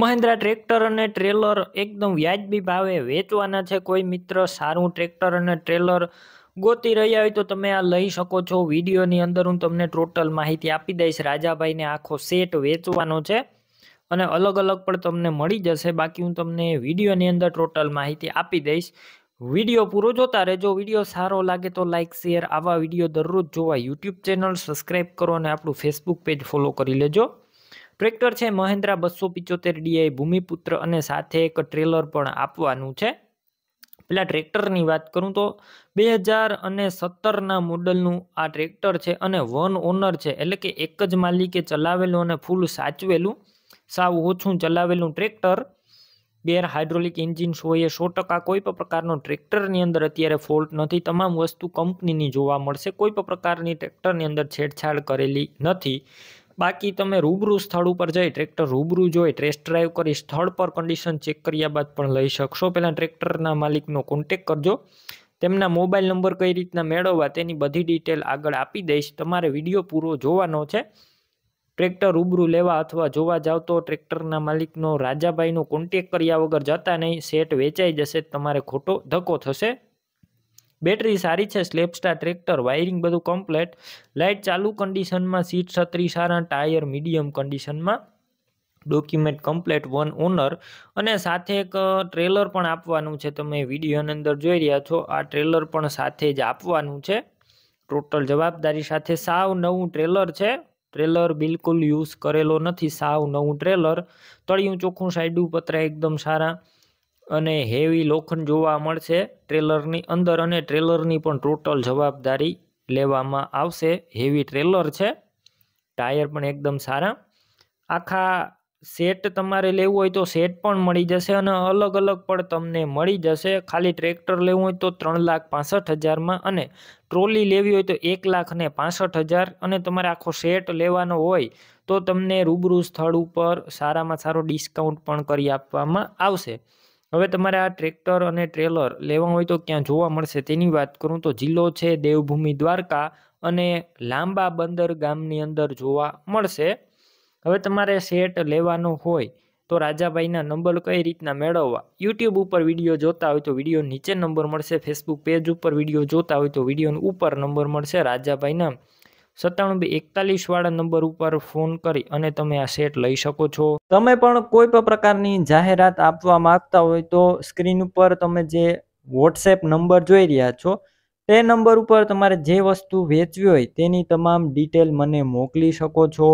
Mahendra tractor અને trailer એકદમ વ્યાજબી ભાવે વેચવાના છે કોઈ મિત્ર સારું ટ્રેક્ટર અને ટ્રેલર ગોતી રહ્યા હોય તો તમે આ લઈ શકો છો વિડીયોની અંદર હું તમને ટોટલ માહિતી આપી દઈશ રાજાભાઈને આખો સેટ વેચવાનો છે અને અલગ અલગ પણ તમને મળી જશે બાકી હું તમને વિડીયોની અંદર ટોટલ માહિતી આપી દઈશ વિડીયો પૂરો જોતા રહેજો વિડીયો સારો લાગે તો લાઇક શેર આવા વિડીયો દરરોજ જોવા યુટ્યુબ ચેનલ સબસ્ક્રાઈબ કરો અને આપણું ફેસબુક પેજ ફોલો કરી લેજો ટ્રેક્ટર છે મહેન્દ્રા બસો પિચોતેર ડીઆઈ ભૂમિપુત્ર અને સાથે એક ટ્રેલર પણ આપવાનું છે પેલા ટ્રેક્ટરની વાત કરું તો બે હજાર અને સત્તરના મોડલનું આ ટ્રેક્ટર છે અને વન ઓનર છે એટલે કે એક જ માલિકે ચલાવેલું અને ફૂલ સાચવેલું સાવ ઓછું ચલાવેલું ટ્રેક્ટર બેર હાઇડ્રોલિક એન્જિન એ સો ટકા કોઈ પણ પ્રકારનો ટ્રેક્ટરની અંદર અત્યારે ફોલ્ટ નથી તમામ વસ્તુ કંપનીની જોવા મળશે કોઈ પણ પ્રકારની ટ્રેક્ટરની અંદર છેડછાડ કરેલી નથી બાકી તમે રૂબરૂ સ્થળ ઉપર જઈ ટ્રેક્ટર રૂબરૂ જોઈ ટેસ્ટ ડ્રાઈવ કરી સ્થળ પર કન્ડિશન ચેક કર્યા બાદ પણ લઈ શકશો પહેલાં ટ્રેક્ટરના માલિકનો કોન્ટેક કરજો તેમના મોબાઈલ નંબર કઈ રીતના મેળવવા તેની બધી ડિટેલ આગળ આપી દઈશ તમારે વિડીયો પૂરો જોવાનો છે ટ્રેક્ટર રૂબરૂ લેવા અથવા જોવા જાવ તો ટ્રેક્ટરના માલિકનો રાજાભાઈનો કોન્ટેક કર્યા વગર જતા નહીં સેટ વેચાઈ જશે તમારે ખોટો ધક્કો થશે બેટરી સારી છે સ્લેપસ્ટાર ટ્રેક્ટર વાયરિંગ બધું કમ્પ્લેટ લાઇટ ચાલુ કન્ડિશનમાં સીટ છત્રી સારા ટાયર મીડિયમ કન્ડિશનમાં ડોક્યુમેન્ટ કમ્પ્લેટ વન ઓનર અને સાથે એક ટ્રેલર પણ આપવાનું છે તમે વિડીયોની અંદર જોઈ રહ્યા છો આ ટ્રેલર પણ સાથે જ આપવાનું છે ટોટલ જવાબદારી સાથે સાવ નવું ટ્રેલર છે ટ્રેલર બિલકુલ યુઝ કરેલો નથી સાવ નવું ટ્રેલર તળિયું ચોખ્ખું સાઈડું પતરા એકદમ સારા અને હેવી લોખંડ જોવા મળશે ટ્રેલરની અંદર અને ટ્રેલરની પણ ટોટલ જવાબદારી લેવામાં આવશે હેવી ટ્રેલર છે ટાયર પણ એકદમ સારા આખા સેટ તમારે લેવું હોય તો સેટ પણ મળી જશે અને અલગ અલગ પણ તમને મળી જશે ખાલી ટ્રેક્ટર લેવું હોય તો ત્રણ લાખ પાસઠ હજારમાં અને ટ્રોલી લેવી હોય તો એક લાખ ને પાસઠ હજાર અને તમારે આખો સેટ લેવાનો હોય તો તમને રૂબરૂ સ્થળ ઉપર સારામાં સારો ડિસ્કાઉન્ટ પણ કરી આપવામાં આવશે હવે તમારે આ ટ્રેક્ટર અને ટ્રેલર લેવા હોય તો ક્યાં જોવા મળશે તેની વાત કરું તો જિલ્લો છે દેવભૂમિ દ્વારકા અને લાંબા બંદર ગામની અંદર જોવા મળશે હવે તમારે સેટ લેવાનો હોય તો રાજાભાઈના નંબર કઈ રીતના મેળવવા યુટ્યુબ ઉપર વિડીયો જોતા હોય તો વિડીયો નીચે નંબર મળશે ફેસબુક પેજ ઉપર વિડીયો જોતા હોય તો વિડીયો ઉપર નંબર મળશે રાજાભાઈના સત્તાણું બે એકતાલીસવાળા નંબર ઉપર ફોન કરી અને તમે આ સેટ લઈ શકો છો તમે પણ કોઈ પણ પ્રકારની જાહેરાત આપવા માંગતા હોય તો સ્ક્રીન ઉપર તમે જે વોટ્સએપ નંબર જોઈ રહ્યા છો તે નંબર ઉપર તમારે જે વસ્તુ વેચવી હોય તેની તમામ ડિટેલ મને મોકલી શકો છો